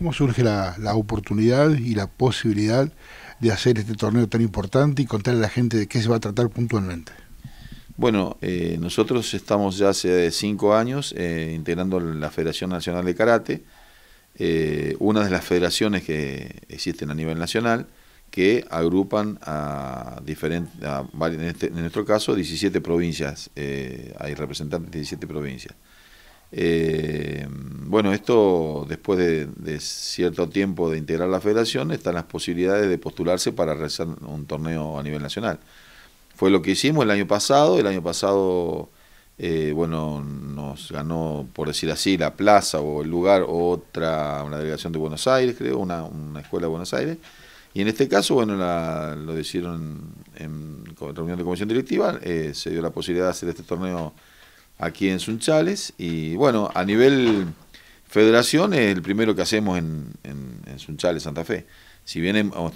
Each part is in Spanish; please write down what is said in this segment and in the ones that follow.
¿Cómo surge la, oportunidad y la posibilidad de hacer este torneo tan importante y contarle a la gente de qué se va a tratar puntualmente? Bueno, eh, nosotros estamos ya hace cinco años eh, integrando la Federación Nacional de Karate, eh, una de las federaciones que existen a nivel nacional, que agrupan a diferentes, en, este, en, nuestro caso, 17 provincias, hay representantes de 17 provincias. Eh, bueno, esto después de, cierto tiempo de integrar la federación, están las posibilidades de postularse para realizar un torneo a nivel nacional. Fue lo que hicimos el año pasado, el año pasado, eh, bueno, nos ganó, por decir así, la plaza o el lugar, otra, una delegación de Buenos Aires, creo, una, escuela de Buenos Aires. Y en este caso, bueno, lo hicieron en, reunión de comisión directiva, eh, se dio la posibilidad de hacer este torneo aquí en Sunchales. Y bueno, a nivel federación es el primero que hacemos en, en, en Sunchales, Santa Fe. Si bien hemos,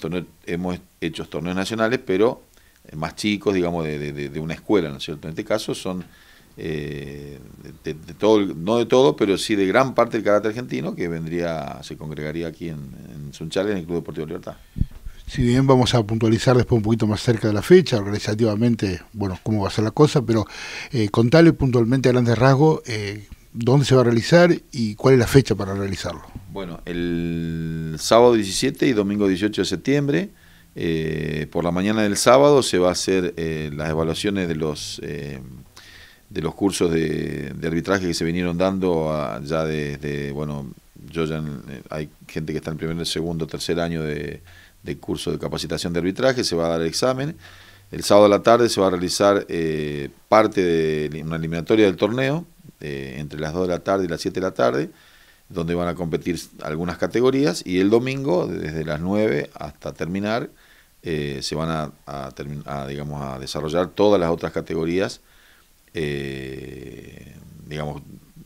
hemos, hecho torneos nacionales, pero eh, más chicos, digamos, de, una escuela, ¿no es cierto? En este caso son eh, de, todo, no de todo, pero sí de gran parte del carácter argentino que vendría, se congregaría aquí en, en Sunchales, en el Club Deportivo Libertad. Si bien vamos a puntualizar después un poquito más cerca de la fecha, organizativamente, bueno, cómo va a ser la cosa, pero eh, contale puntualmente a grandes eh, dónde se va a realizar y cuál es la fecha para realizarlo. Bueno, el sábado 17 y domingo 18 de septiembre, eh, por la mañana del sábado se va a hacer las evaluaciones de los de los cursos de, arbitraje que se vinieron dando ah, ya desde, bueno, yo ya eh, hay gente que está en primer, segundo, tercer año de, curso de capacitación de arbitraje, se va a dar el examen. El sábado a la tarde se va a realizar eh, parte de una eliminatoria del torneo, eh, entre las 2 de la tarde y las 7 de la tarde, donde van a competir algunas categorías, y el domingo, desde las 9 hasta terminar, se van a, digamos, a desarrollar todas las otras categorías, digamos,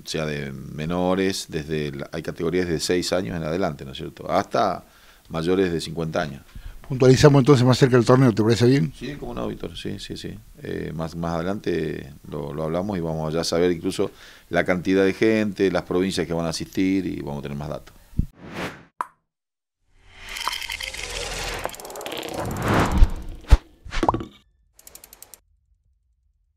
sea de menores, desde hay categorías de 6 años en adelante, ¿no es cierto? Hasta mayores de 50 años. Puntualizamos entonces más cerca del torneo, ¿te parece bien? Sí, como un auditor sí, sí, sí. Eh, más, más adelante lo, hablamos y vamos a saber incluso la cantidad de gente, las provincias que van a asistir y vamos a tener más datos.